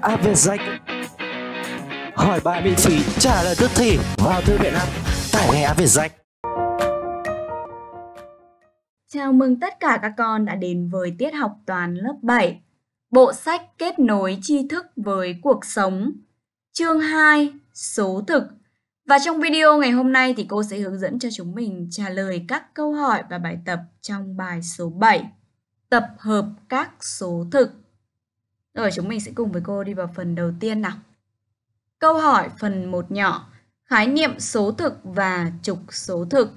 Áp về danh hỏi bài miễn phí trả lời tức thì vào thư viện app tải ngay Áp về danh Chào mừng tất cả các con đã đến với tiết học toán lớp 7, bộ sách kết nối tri thức với cuộc sống, chương 2, số thực. Và trong video ngày hôm nay thì cô sẽ hướng dẫn cho chúng mình trả lời các câu hỏi và bài tập trong bài số 7, tập hợp các số thực. Rồi chúng mình sẽ cùng với cô đi vào phần đầu tiên nào. Câu hỏi phần 1 nhỏ, khái niệm số thực và trục số thực.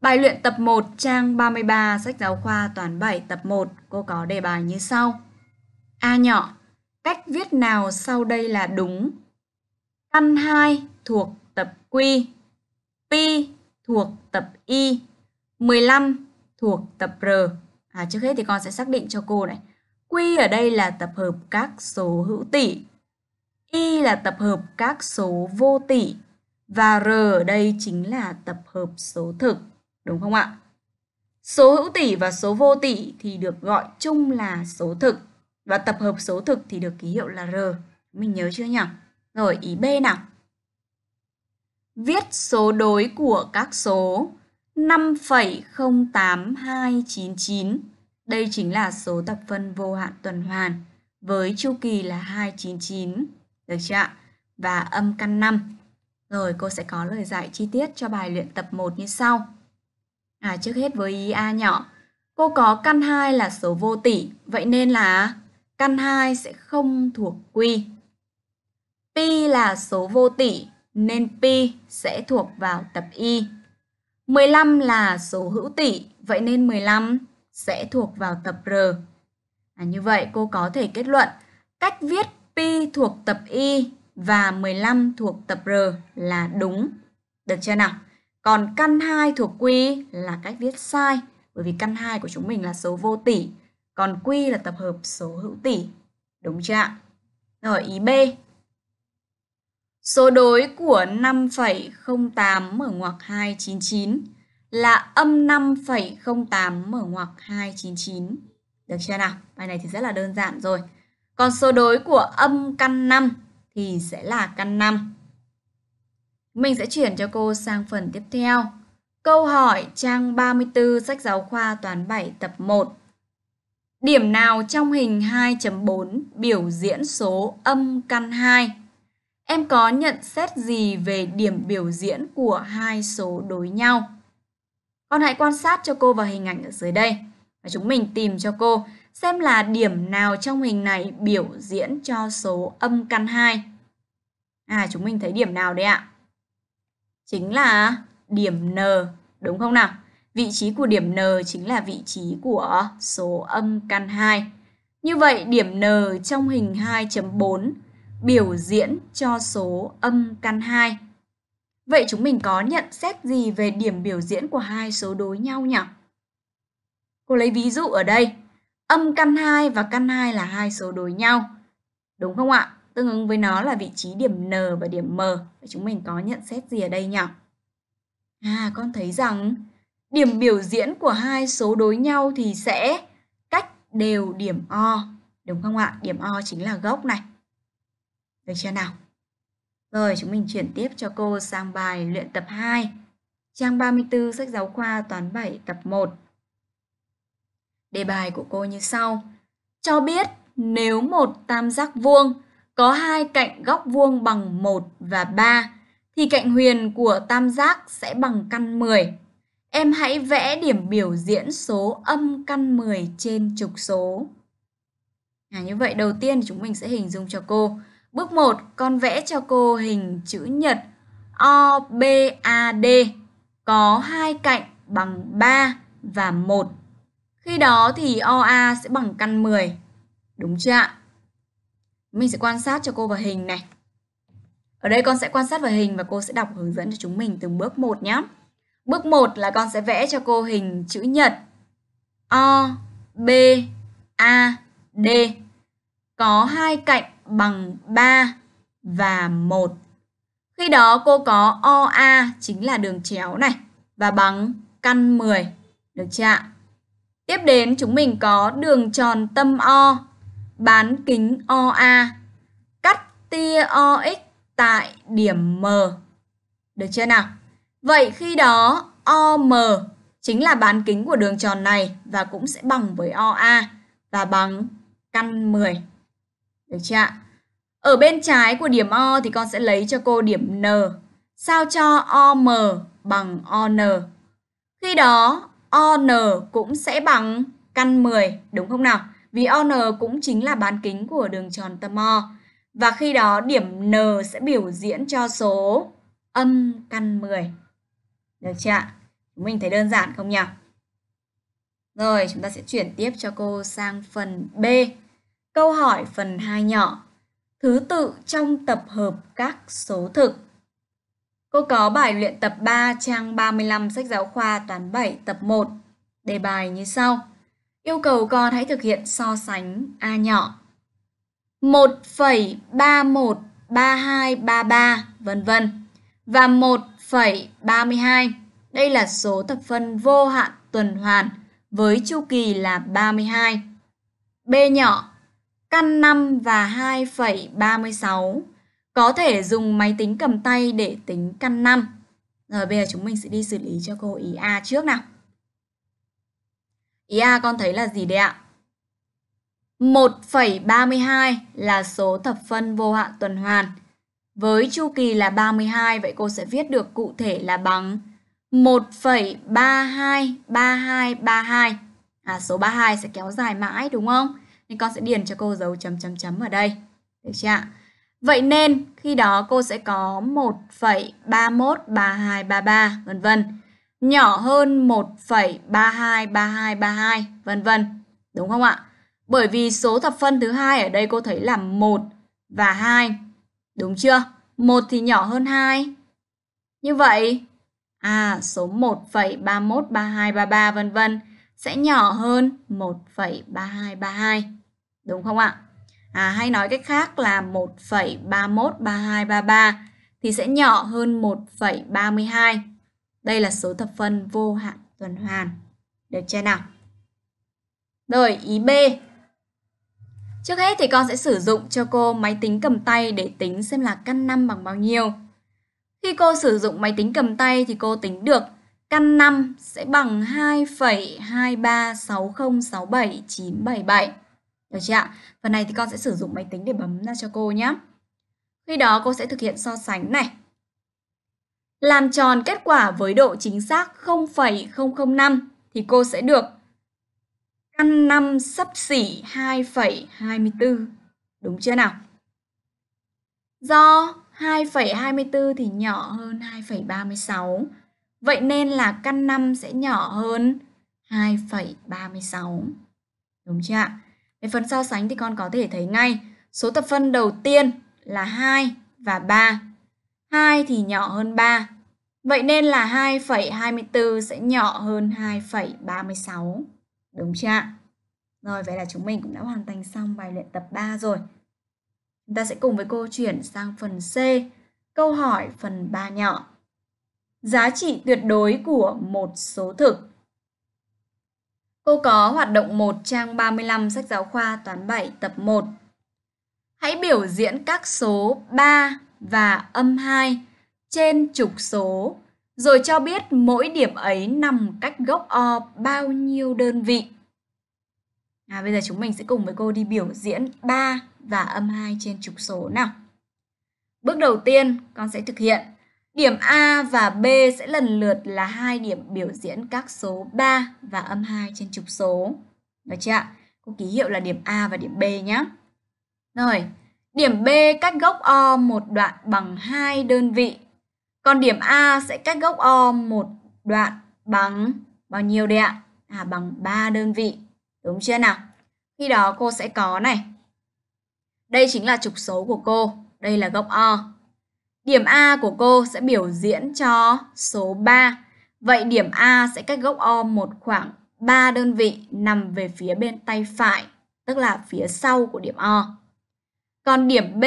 Bài luyện tập 1 trang 33 sách giáo khoa toán 7 tập 1, cô có đề bài như sau. A nhỏ, cách viết nào sau đây là đúng? Căn 2 thuộc tập Q, Pi thuộc tập Y, 15 thuộc tập R. À, trước hết thì con sẽ xác định cho cô này. Q ở đây là tập hợp các số hữu tỉ. Y là tập hợp các số vô tỉ. Và R ở đây chính là tập hợp số thực. Đúng không ạ? Số hữu tỉ và số vô tỉ thì được gọi chung là số thực. Và tập hợp số thực thì được ký hiệu là R. Mình nhớ chưa nhỉ? Rồi, ý B nào. Viết số đối của các số 5,08299 đây chính là số tập phân vô hạn tuần hoàn với chu kỳ là 299, được chưa ạ? Và âm căn 5. Rồi cô sẽ có lời giải chi tiết cho bài luyện tập 1 như sau. À, trước hết với ý A nhỏ, cô có căn 2 là số vô tỉ vậy nên là căn 2 sẽ không thuộc quy. Pi là số vô tỉ nên pi sẽ thuộc vào tập y. 15 là số hữu tỉ vậy nên 15 sẽ thuộc vào tập R. À, như vậy cô có thể kết luận cách viết pi thuộc tập Y và 15 thuộc tập R là đúng. Được chưa nào? Còn căn 2 thuộc Q là cách viết sai bởi vì căn 2 của chúng mình là số vô tỉ, còn Q là tập hợp số hữu tỉ. Đúng chưa ạ? Rồi ý B. Số đối của 5,08 mở ngoặc 299 là âm 5,08 mở ngoặc 299. Được chưa nào? Bài này thì rất là đơn giản rồi. Còn số đối của âm căn 5 thì sẽ là căn 5. Mình sẽ chuyển cho cô sang phần tiếp theo. Câu hỏi trang 34 sách giáo khoa toán 7 tập 1. Điểm nào trong hình 2.4 biểu diễn số âm căn 2? Em có nhận xét gì về điểm biểu diễn của hai số đối nhau? Con hãy quan sát cho cô vào hình ảnh ở dưới đây và chúng mình tìm cho cô xem là điểm nào trong hình này biểu diễn cho số âm căn 2. À chúng mình thấy điểm nào đây ạ? Chính là điểm N, đúng không nào? Vị trí của điểm N chính là vị trí của số âm căn 2. Như vậy điểm N trong hình 2.4 biểu diễn cho số âm căn 2 Vậy chúng mình có nhận xét gì về điểm biểu diễn của hai số đối nhau nhỉ? Cô lấy ví dụ ở đây, âm căn 2 và căn 2 là hai số đối nhau. Đúng không ạ? Tương ứng với nó là vị trí điểm N và điểm M. Vậy chúng mình có nhận xét gì ở đây nhỉ? À, con thấy rằng điểm biểu diễn của hai số đối nhau thì sẽ cách đều điểm O. Đúng không ạ? Điểm O chính là gốc này. Được chưa nào? Rồi, chúng mình chuyển tiếp cho cô sang bài luyện tập 2, trang 34 sách giáo khoa toán 7 tập 1. Đề bài của cô như sau. Cho biết nếu một tam giác vuông có hai cạnh góc vuông bằng 1 và 3, thì cạnh huyền của tam giác sẽ bằng căn 10. Em hãy vẽ điểm biểu diễn số âm căn 10 trên trục số. À, như vậy đầu tiên chúng mình sẽ hình dung cho cô Bước 1, con vẽ cho cô hình chữ nhật OBAD có hai cạnh bằng 3 và 1. Khi đó thì OA sẽ bằng căn 10. Đúng chưa ạ? Mình sẽ quan sát cho cô vào hình này. Ở đây con sẽ quan sát vào hình và cô sẽ đọc hướng dẫn cho chúng mình từng bước một nhé. Bước 1 là con sẽ vẽ cho cô hình chữ nhật O, B, A, D có hai cạnh bằng 3 và 1. Khi đó cô có OA chính là đường chéo này và bằng căn 10. Được chưa ạ? Tiếp đến chúng mình có đường tròn tâm O, bán kính OA, cắt tia OX tại điểm M. Được chưa nào? Vậy khi đó OM chính là bán kính của đường tròn này và cũng sẽ bằng với OA và bằng căn 10. Được chưa ạ? Ở bên trái của điểm O thì con sẽ lấy cho cô điểm N. Sao cho OM bằng ON. Khi đó ON cũng sẽ bằng căn 10 đúng không nào? Vì ON cũng chính là bán kính của đường tròn tâm O. Và khi đó điểm N sẽ biểu diễn cho số âm căn 10. Được chưa ạ? Mình thấy đơn giản không nhỉ? Rồi, chúng ta sẽ chuyển tiếp cho cô sang phần B. Câu hỏi phần 2 nhỏ. Thứ tự trong tập hợp các số thực. Cô có bài luyện tập 3 trang 35 sách giáo khoa toán 7 tập 1. Đề bài như sau. Yêu cầu con hãy thực hiện so sánh A nhỏ. 1,31 3233 vân vân và 1,32. Đây là số thập phân vô hạn tuần hoàn với chu kỳ là 32. B nhỏ Căn 5 và 2,36 có thể dùng máy tính cầm tay để tính căn 5. Rồi bây giờ chúng mình sẽ đi xử lý cho cô ý A trước nào. Ý A con thấy là gì đấy ạ? 1,32 là số thập phân vô hạn tuần hoàn. Với chu kỳ là 32, vậy cô sẽ viết được cụ thể là bằng 1,323232. À, số 32 sẽ kéo dài mãi đúng không? Nên con sẽ điền cho cô dấu chấm chấm chấm ở đây. Được chưa ạ? Vậy nên khi đó cô sẽ có 1,313233 vân vân nhỏ hơn 1,323232 vân vân. Đúng không ạ? Bởi vì số thập phân thứ hai ở đây cô thấy là 1 và 2. Đúng chưa? 1 thì nhỏ hơn 2. Như vậy à số 1,313233 vân vân sẽ nhỏ hơn 1,3232 đúng không ạ? À, hay nói cách khác là 1,313233 thì sẽ nhỏ hơn 1,32. Đây là số thập phân vô hạn tuần hoàn. Được chưa nào? Rồi, ý B. Trước hết thì con sẽ sử dụng cho cô máy tính cầm tay để tính xem là căn 5 bằng bao nhiêu. Khi cô sử dụng máy tính cầm tay thì cô tính được căn 5 sẽ bằng 2,23606797. Được chưa ạ? Phần này thì con sẽ sử dụng máy tính để bấm ra cho cô nhé. Khi đó cô sẽ thực hiện so sánh này. Làm tròn kết quả với độ chính xác 0,005 thì cô sẽ được căn 5 sắp xỉ 2,24. Đúng chưa nào? Do 2,24 thì nhỏ hơn 2,36. Vậy nên là căn 5 sẽ nhỏ hơn 2,36. Đúng chưa ạ? Về phần so sánh thì con có thể thấy ngay số thập phân đầu tiên là 2 và 3. 2 thì nhỏ hơn 3. Vậy nên là 2,24 sẽ nhỏ hơn 2,36. Đúng chưa ạ? Rồi, vậy là chúng mình cũng đã hoàn thành xong bài luyện tập 3 rồi. Chúng ta sẽ cùng với cô chuyển sang phần C, câu hỏi phần 3 nhỏ. Giá trị tuyệt đối của một số thực Cô có hoạt động 1 trang 35 sách giáo khoa toán 7 tập 1. Hãy biểu diễn các số 3 và âm 2 trên trục số, rồi cho biết mỗi điểm ấy nằm cách gốc O bao nhiêu đơn vị. À, bây giờ chúng mình sẽ cùng với cô đi biểu diễn 3 và âm 2 trên trục số nào. Bước đầu tiên, con sẽ thực hiện Điểm A và B sẽ lần lượt là hai điểm biểu diễn các số 3 và âm 2 trên trục số. Được chưa ạ? Cô ký hiệu là điểm A và điểm B nhé. Rồi, điểm B cách gốc O một đoạn bằng hai đơn vị. Còn điểm A sẽ cách gốc O một đoạn bằng bao nhiêu đây ạ? À, bằng 3 đơn vị. Đúng chưa nào? Khi đó cô sẽ có này. Đây chính là trục số của cô. Đây là gốc O. Điểm A của cô sẽ biểu diễn cho số 3. Vậy điểm A sẽ cách gốc O một khoảng 3 đơn vị nằm về phía bên tay phải, tức là phía sau của điểm O. Còn điểm B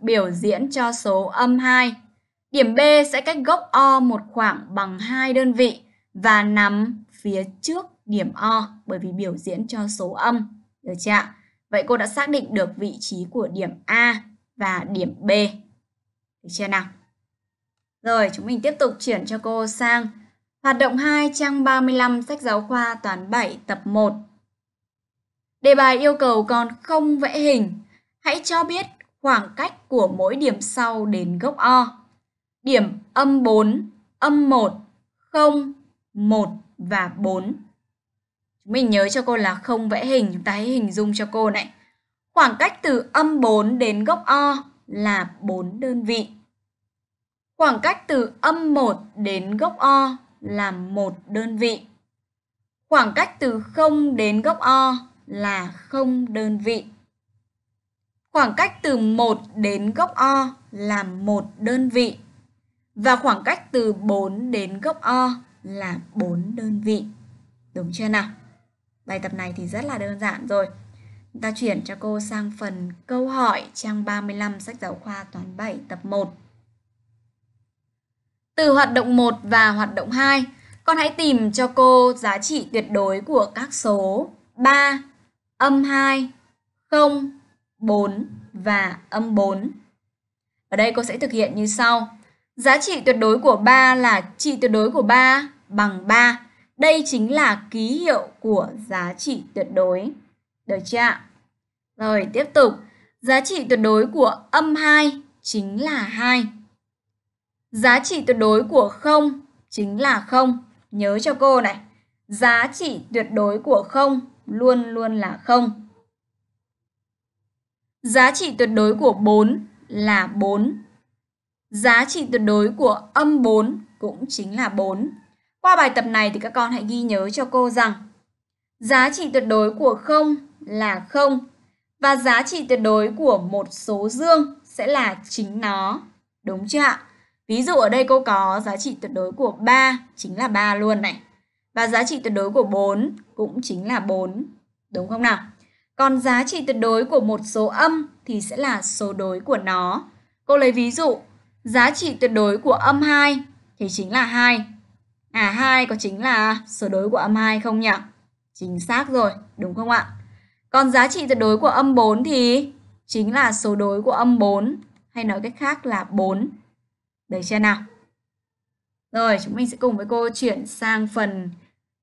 biểu diễn cho số âm 2. Điểm B sẽ cách gốc O một khoảng bằng 2 đơn vị và nằm phía trước điểm O bởi vì biểu diễn cho số âm. Được chưa Vậy cô đã xác định được vị trí của điểm A và điểm B. Được chưa nào? Rồi, chúng mình tiếp tục chuyển cho cô sang hoạt động 2 trang 35 sách giáo khoa toán 7 tập 1. Đề bài yêu cầu con không vẽ hình. Hãy cho biết khoảng cách của mỗi điểm sau đến gốc O. Điểm âm 4, âm 1, 0, 1 và 4. Chúng mình nhớ cho cô là không vẽ hình, chúng ta hãy hình dung cho cô này. Khoảng cách từ âm 4 đến gốc O là 4 đơn vị. Khoảng cách từ âm 1 đến gốc O là 1 đơn vị. Khoảng cách từ 0 đến gốc O là 0 đơn vị. Khoảng cách từ 1 đến gốc O là 1 đơn vị. Và khoảng cách từ 4 đến gốc O là 4 đơn vị. Đúng chưa nào? Bài tập này thì rất là đơn giản rồi ta chuyển cho cô sang phần câu hỏi trang 35 sách giáo khoa toán 7 tập 1. Từ hoạt động 1 và hoạt động 2, con hãy tìm cho cô giá trị tuyệt đối của các số 3, âm 2, 0, 4 và âm 4. Ở đây cô sẽ thực hiện như sau. Giá trị tuyệt đối của 3 là trị tuyệt đối của 3 bằng 3. Đây chính là ký hiệu của giá trị tuyệt đối. Được chưa ạ? Rồi, tiếp tục. Giá trị tuyệt đối của âm 2 chính là 2. Giá trị tuyệt đối của 0 chính là 0. Nhớ cho cô này. Giá trị tuyệt đối của 0 luôn luôn là 0. Giá trị tuyệt đối của 4 là 4. Giá trị tuyệt đối của âm 4 cũng chính là 4. Qua bài tập này thì các con hãy ghi nhớ cho cô rằng giá trị tuyệt đối của 0 là 0 và giá trị tuyệt đối của một số dương sẽ là chính nó. Đúng chưa ạ? Ví dụ ở đây cô có giá trị tuyệt đối của 3 chính là 3 luôn này. Và giá trị tuyệt đối của 4 cũng chính là 4. Đúng không nào? Còn giá trị tuyệt đối của một số âm thì sẽ là số đối của nó. Cô lấy ví dụ, giá trị tuyệt đối của âm 2 thì chính là 2. À 2 có chính là số đối của âm 2 không nhỉ? Chính xác rồi, đúng không ạ? Còn giá trị tuyệt đối của âm 4 thì chính là số đối của âm 4 hay nói cách khác là 4. Đấy chưa nào? Rồi, chúng mình sẽ cùng với cô chuyển sang phần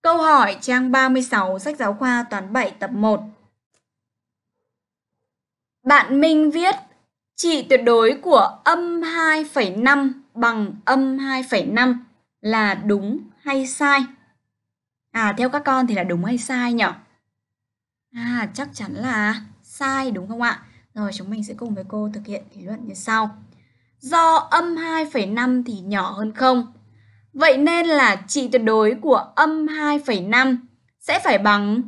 câu hỏi trang 36 sách giáo khoa toán 7 tập 1. Bạn Minh viết trị tuyệt đối của âm 2,5 bằng âm 2,5 là đúng hay sai? À, theo các con thì là đúng hay sai nhỉ? À, chắc chắn là sai đúng không ạ? Rồi chúng mình sẽ cùng với cô thực hiện lý luận như sau. Do âm 2,5 thì nhỏ hơn không? Vậy nên là trị tuyệt đối của âm 2,5 sẽ phải bằng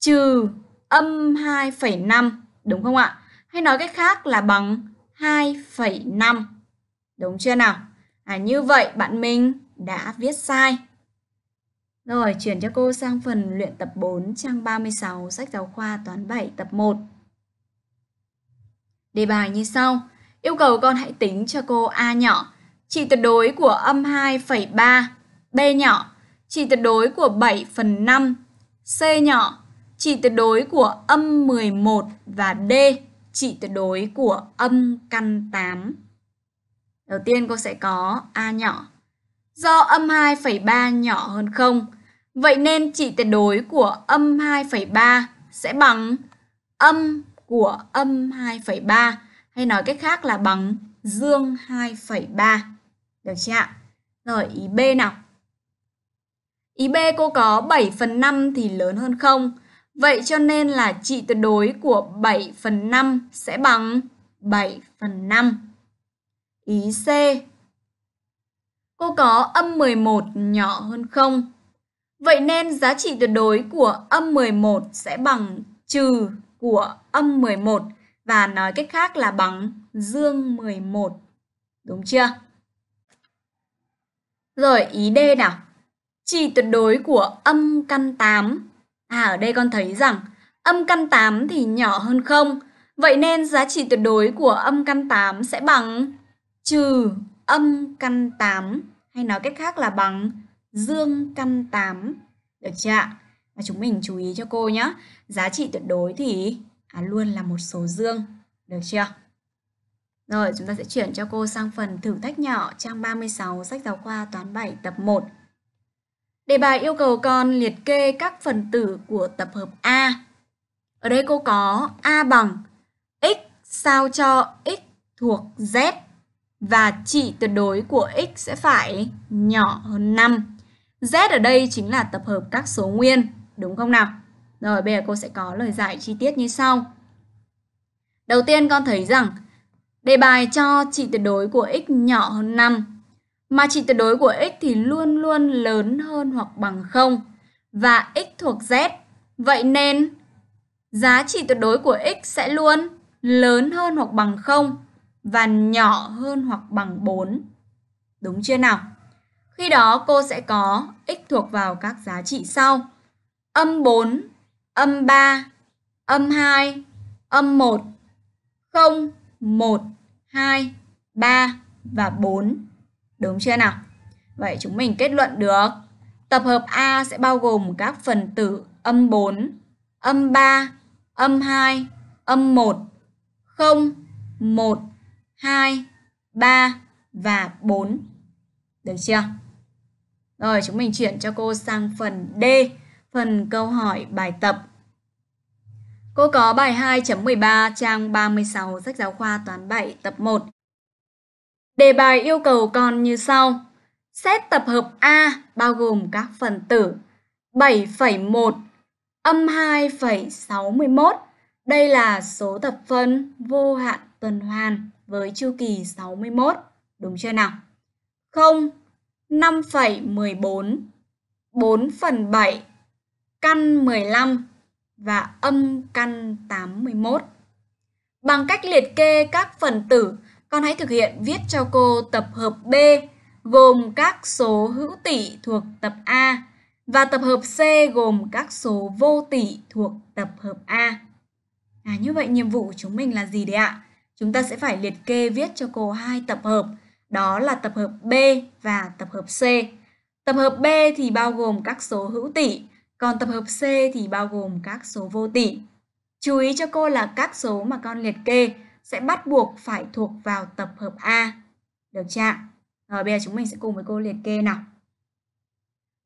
trừ âm 2,5 đúng không ạ? Hay nói cách khác là bằng 2,5. Đúng chưa nào? À, như vậy bạn mình đã viết sai. Rồi, chuyển cho cô sang phần luyện tập 4 trang 36 sách giáo khoa toán 7 tập 1. Đề bài như sau. Yêu cầu con hãy tính cho cô A nhỏ, trị tuyệt đối của âm 2,3, B nhỏ, trị tuyệt đối của 7 phần 5, C nhỏ, trị tuyệt đối của âm 11 và D, trị tuyệt đối của âm căn 8. Đầu tiên cô sẽ có A nhỏ. Do âm 2,3 nhỏ hơn 0, Vậy nên trị tuyệt đối của âm 2,3 sẽ bằng âm của âm 2,3 hay nói cách khác là bằng dương 2,3. Được chưa ạ? Rồi ý B nào. Ý B cô có 7 phần 5 thì lớn hơn 0. Vậy cho nên là trị tuyệt đối của 7 phần 5 sẽ bằng 7 phần 5. Ý C. Cô có âm 11 nhỏ hơn 0. Vậy nên giá trị tuyệt đối của âm 11 sẽ bằng trừ của âm 11 và nói cách khác là bằng dương 11. Đúng chưa? Rồi ý D nào. Trị tuyệt đối của âm căn 8. À ở đây con thấy rằng âm căn 8 thì nhỏ hơn 0. Vậy nên giá trị tuyệt đối của âm căn 8 sẽ bằng trừ âm căn 8 hay nói cách khác là bằng dương căn 8. Được chưa ạ? Và chúng mình chú ý cho cô nhé. Giá trị tuyệt đối thì à, luôn là một số dương. Được chưa? Rồi, chúng ta sẽ chuyển cho cô sang phần thử thách nhỏ trang 36 sách giáo khoa toán 7 tập 1. Đề bài yêu cầu con liệt kê các phần tử của tập hợp A. Ở đây cô có A bằng x sao cho x thuộc z và trị tuyệt đối của x sẽ phải nhỏ hơn 5. Z ở đây chính là tập hợp các số nguyên, đúng không nào? Rồi bây giờ cô sẽ có lời giải chi tiết như sau. Đầu tiên con thấy rằng đề bài cho trị tuyệt đối của x nhỏ hơn 5 mà trị tuyệt đối của x thì luôn luôn lớn hơn hoặc bằng 0 và x thuộc z. Vậy nên giá trị tuyệt đối của x sẽ luôn lớn hơn hoặc bằng 0 và nhỏ hơn hoặc bằng 4. Đúng chưa nào? Khi đó cô sẽ có x thuộc vào các giá trị sau. Âm 4, âm 3, âm 2, âm 1, 0, 1, 2, 3 và 4. Đúng chưa nào? Vậy chúng mình kết luận được tập hợp A sẽ bao gồm các phần tử âm 4, âm 3, âm 2, âm 1, 0, 1, 2, 3 và 4. Được chưa? Rồi chúng mình chuyển cho cô sang phần D, phần câu hỏi bài tập. Cô có bài 2.13 trang 36 sách giáo khoa toán 7 tập 1. Đề bài yêu cầu con như sau. Xét tập hợp A bao gồm các phần tử 7,1 âm 2,61. Đây là số tập phân vô hạn tuần hoàn với chu kỳ 61, đúng chưa nào? 0, 5,14, 4 phần 7, căn 15 và âm căn 81. Bằng cách liệt kê các phần tử, con hãy thực hiện viết cho cô tập hợp B gồm các số hữu tỉ thuộc tập A và tập hợp C gồm các số vô tỉ thuộc tập hợp A. À, như vậy nhiệm vụ của chúng mình là gì đấy ạ? Chúng ta sẽ phải liệt kê viết cho cô hai tập hợp đó là tập hợp B và tập hợp C. Tập hợp B thì bao gồm các số hữu tỉ, còn tập hợp C thì bao gồm các số vô tỉ. Chú ý cho cô là các số mà con liệt kê sẽ bắt buộc phải thuộc vào tập hợp A. Được chưa? Rồi bây giờ chúng mình sẽ cùng với cô liệt kê nào.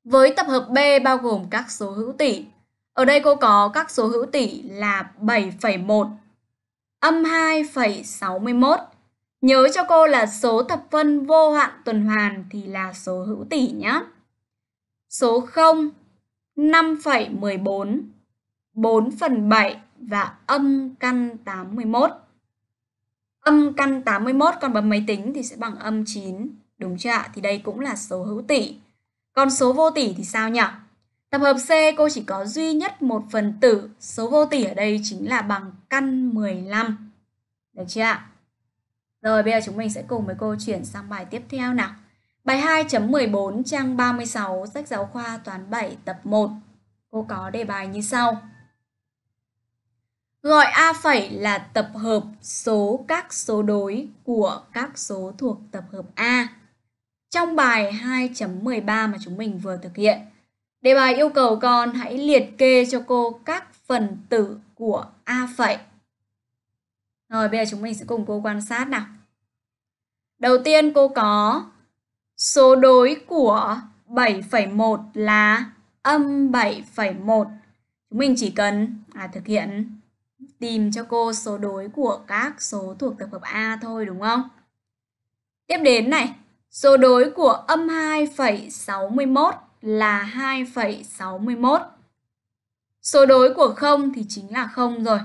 Với tập hợp B bao gồm các số hữu tỉ. Ở đây cô có các số hữu tỉ là 7,1, âm 2,61 Nhớ cho cô là số thập phân vô hạn tuần hoàn thì là số hữu tỷ nhé. Số 0, 5,14, 4 phần 7 và âm căn 81. Âm căn 81 còn bấm máy tính thì sẽ bằng âm 9, đúng chưa ạ? Thì đây cũng là số hữu tỷ. Còn số vô tỷ thì sao nhỉ? Tập hợp C cô chỉ có duy nhất một phần tử, số vô tỷ ở đây chính là bằng căn 15. Được chưa ạ? Rồi bây giờ chúng mình sẽ cùng với cô chuyển sang bài tiếp theo nào. Bài 2.14 trang 36 sách giáo khoa toán 7 tập 1. Cô có đề bài như sau. Gọi A phẩy là tập hợp số các số đối của các số thuộc tập hợp A. Trong bài 2.13 mà chúng mình vừa thực hiện, đề bài yêu cầu con hãy liệt kê cho cô các phần tử của A phẩy. Rồi bây giờ chúng mình sẽ cùng cô quan sát nào. Đầu tiên cô có số đối của 7,1 là âm 7,1. Chúng mình chỉ cần à, thực hiện tìm cho cô số đối của các số thuộc tập hợp A thôi đúng không? Tiếp đến này, số đối của âm 2,61 là 2,61. Số đối của 0 thì chính là 0 rồi.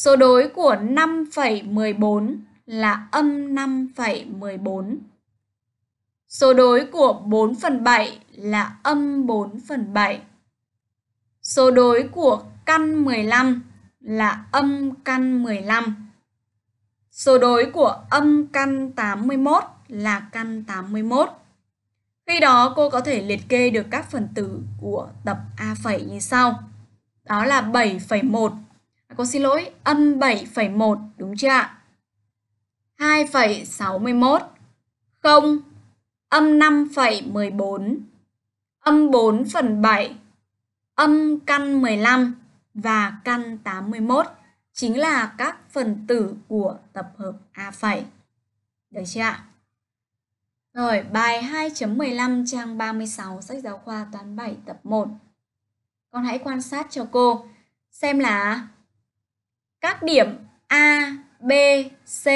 Số đối của 5,14 là âm 5,14. Số đối của 4 phần 7 là âm 4 phần 7. Số đối của căn 15 là âm căn 15. Số đối của âm căn 81 là căn 81. Khi đó cô có thể liệt kê được các phần tử của tập A phẩy như sau. Đó là 7,1 à, cô xin lỗi âm 7,1 đúng chưa ạ 2,61 0 âm 5,14 âm 4 phần 7 âm căn 15 và căn 81 chính là các phần tử của tập hợp A phẩy. Được chưa ạ? Rồi, bài 2.15 trang 36 sách giáo khoa toán 7 tập 1. Con hãy quan sát cho cô xem là các điểm A, B, C,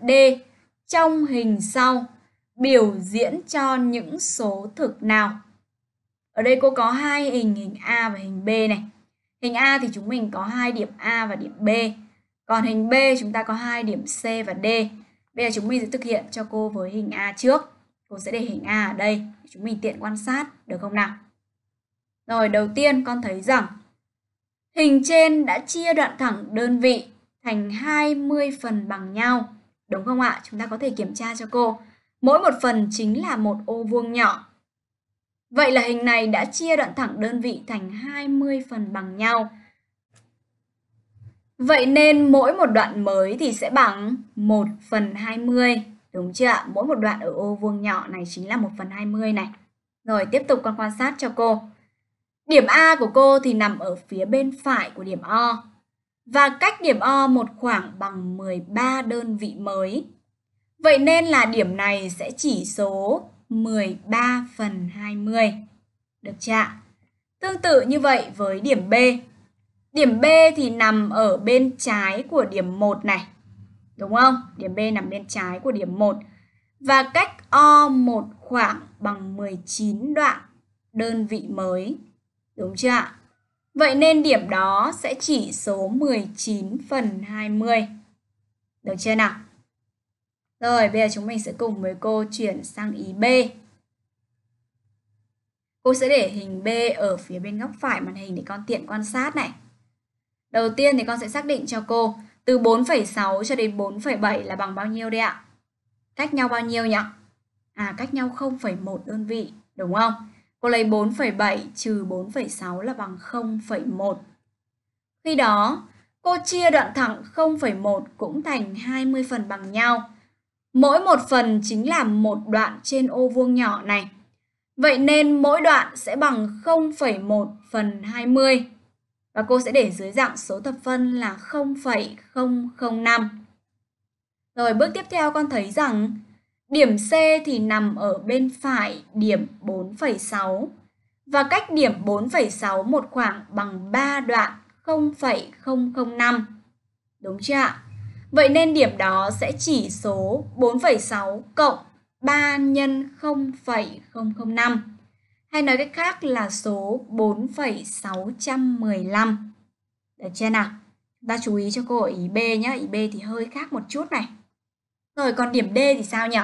D trong hình sau biểu diễn cho những số thực nào. Ở đây cô có hai hình, hình A và hình B này. Hình A thì chúng mình có hai điểm A và điểm B. Còn hình B chúng ta có hai điểm C và D. Bây giờ chúng mình sẽ thực hiện cho cô với hình A trước. Cô sẽ để hình A ở đây chúng mình tiện quan sát được không nào? Rồi đầu tiên con thấy rằng Hình trên đã chia đoạn thẳng đơn vị thành 20 phần bằng nhau. Đúng không ạ? Chúng ta có thể kiểm tra cho cô. Mỗi một phần chính là một ô vuông nhỏ. Vậy là hình này đã chia đoạn thẳng đơn vị thành 20 phần bằng nhau. Vậy nên mỗi một đoạn mới thì sẽ bằng 1 phần 20. Đúng chưa ạ? Mỗi một đoạn ở ô vuông nhỏ này chính là 1 phần 20 này. Rồi tiếp tục con quan sát cho cô. Điểm A của cô thì nằm ở phía bên phải của điểm O và cách điểm O một khoảng bằng 13 đơn vị mới. Vậy nên là điểm này sẽ chỉ số 13 phần 20. Được chưa ạ? Tương tự như vậy với điểm B. Điểm B thì nằm ở bên trái của điểm 1 này. Đúng không? Điểm B nằm bên trái của điểm 1. Và cách O một khoảng bằng 19 đoạn đơn vị mới. Đúng chưa ạ? Vậy nên điểm đó sẽ chỉ số 19 phần 20. Được chưa nào? Rồi, bây giờ chúng mình sẽ cùng với cô chuyển sang ý B. Cô sẽ để hình B ở phía bên góc phải màn hình để con tiện quan sát này. Đầu tiên thì con sẽ xác định cho cô từ 4,6 cho đến 4,7 là bằng bao nhiêu đây ạ? Cách nhau bao nhiêu nhỉ? À, cách nhau 0,1 đơn vị, đúng không? Cô lấy 4,7 trừ 4,6 là bằng 0,1. Khi đó, cô chia đoạn thẳng 0,1 cũng thành 20 phần bằng nhau. Mỗi một phần chính là một đoạn trên ô vuông nhỏ này. Vậy nên mỗi đoạn sẽ bằng 0,1 phần 20. Và cô sẽ để dưới dạng số thập phân là 0,005. Rồi bước tiếp theo con thấy rằng Điểm C thì nằm ở bên phải điểm 4,6 và cách điểm 4,6 một khoảng bằng 3 đoạn 0,005. Đúng chưa ạ? Vậy nên điểm đó sẽ chỉ số 4,6 cộng 3 nhân 0,005. Hay nói cách khác là số 4,615. Được chưa nào? Ta chú ý cho cô ở ý B nhé. Ý B thì hơi khác một chút này. Rồi còn điểm D thì sao nhỉ?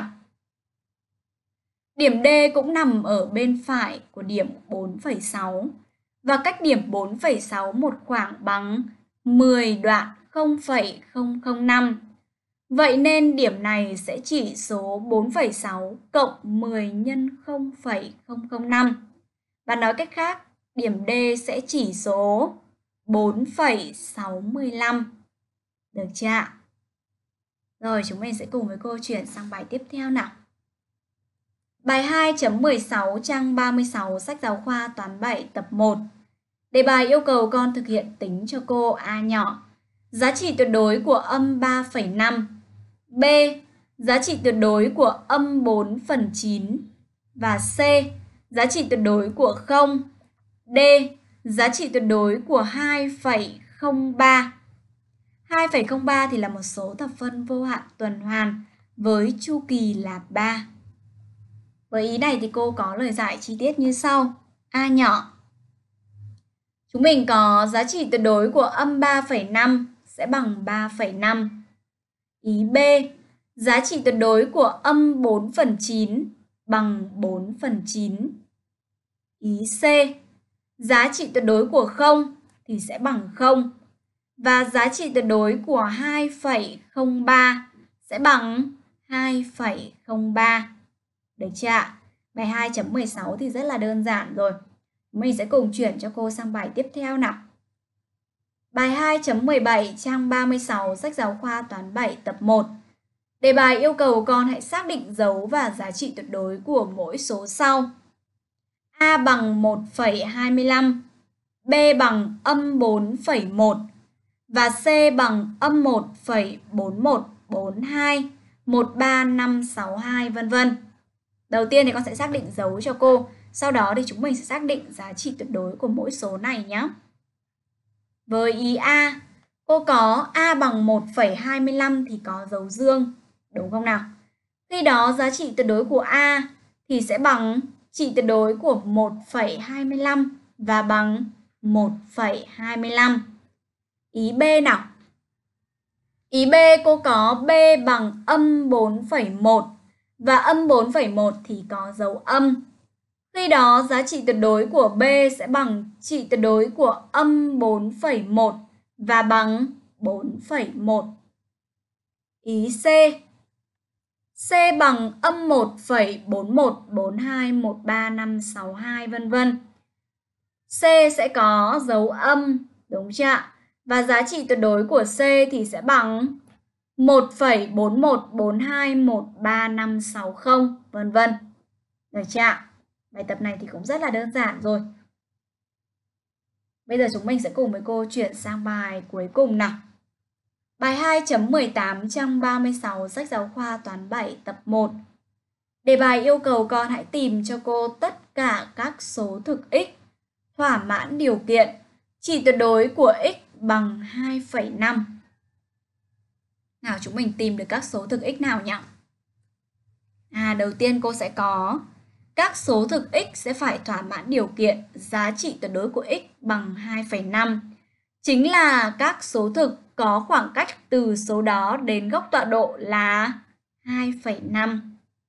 Điểm D cũng nằm ở bên phải của điểm 4,6 và cách điểm 4,6 một khoảng bằng 10 đoạn 0,005. Vậy nên điểm này sẽ chỉ số 4,6 cộng 10 nhân 0,005. Và nói cách khác, điểm D sẽ chỉ số 4,65. Được chưa ạ? Rồi chúng mình sẽ cùng với cô chuyển sang bài tiếp theo nào. Bài 2.16 trang 36 sách giáo khoa toán 7 tập 1. Đề bài yêu cầu con thực hiện tính cho cô A nhỏ. Giá trị tuyệt đối của âm 3,5. B. Giá trị tuyệt đối của âm 4 phần 9. Và C. Giá trị tuyệt đối của 0. D. Giá trị tuyệt đối của 2,03. 2,03 thì là một số thập phân vô hạn tuần hoàn với chu kỳ là 3. Với ý này thì cô có lời giải chi tiết như sau. A nhỏ. Chúng mình có giá trị tuyệt đối của âm 3,5 sẽ bằng 3,5. Ý B. Giá trị tuyệt đối của âm 4 phần 9 bằng 4 phần 9. Ý C. Giá trị tuyệt đối của 0 thì sẽ bằng 0. Và giá trị tuyệt đối của 2,03 sẽ bằng 2,03. Được chưa ạ? Bài 2.16 thì rất là đơn giản rồi. Mình sẽ cùng chuyển cho cô sang bài tiếp theo nào. Bài 2.17 trang 36 sách giáo khoa toán 7 tập 1. Đề bài yêu cầu con hãy xác định dấu và giá trị tuyệt đối của mỗi số sau. A bằng 1,25, B bằng âm 4,1 và C bằng âm 1,4142, 13562 vân vân. Đầu tiên thì con sẽ xác định dấu cho cô. Sau đó thì chúng mình sẽ xác định giá trị tuyệt đối của mỗi số này nhé. Với ý A, cô có A bằng 1,25 thì có dấu dương. Đúng không nào? Khi đó giá trị tuyệt đối của A thì sẽ bằng trị tuyệt đối của 1,25 và bằng 1,25. Ý B nào? Ý B cô có B bằng âm 4,1 và âm 4,1 thì có dấu âm. Khi đó giá trị tuyệt đối của B sẽ bằng trị tuyệt đối của âm 4,1 và bằng 4,1. Ý C. C bằng âm 1,4142135562 vân vân. C sẽ có dấu âm, đúng chưa ạ? Và giá trị tuyệt đối của C thì sẽ bằng 1,41421350 vân vân. Được chưa ạ? Bài tập này thì cũng rất là đơn giản rồi. Bây giờ chúng mình sẽ cùng với cô chuyển sang bài cuối cùng nào. Bài 2.18 trang 36 sách giáo khoa toán 7 tập 1. Đề bài yêu cầu con hãy tìm cho cô tất cả các số thực x thỏa mãn điều kiện chỉ tuyệt đối của x bằng 2,5 nào chúng mình tìm được các số thực x nào nhỉ? À, đầu tiên cô sẽ có các số thực x sẽ phải thỏa mãn điều kiện giá trị tuyệt đối của x bằng 2,5. Chính là các số thực có khoảng cách từ số đó đến góc tọa độ là 2,5.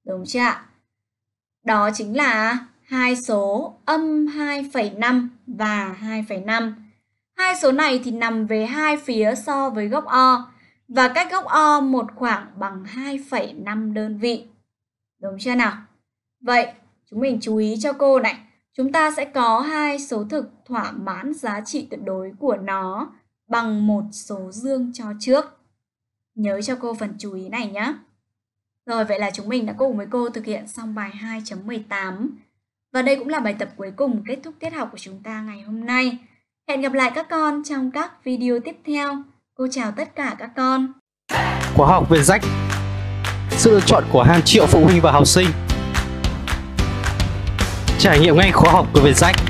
Đúng chưa ạ? Đó chính là hai số âm 2,5 và 2,5. Hai số này thì nằm về hai phía so với góc O và cách góc O một khoảng bằng 2,5 đơn vị. Đúng chưa nào? Vậy, chúng mình chú ý cho cô này. Chúng ta sẽ có hai số thực thỏa mãn giá trị tuyệt đối của nó bằng một số dương cho trước. Nhớ cho cô phần chú ý này nhé. Rồi, vậy là chúng mình đã cùng với cô thực hiện xong bài 2.18. Và đây cũng là bài tập cuối cùng kết thúc tiết học của chúng ta ngày hôm nay. Hẹn gặp lại các con trong các video tiếp theo. Cô chào tất cả các con. Khóa học về rách Sự lựa chọn của hàng triệu phụ huynh và học sinh Trải nghiệm ngay khóa học của Việt Rách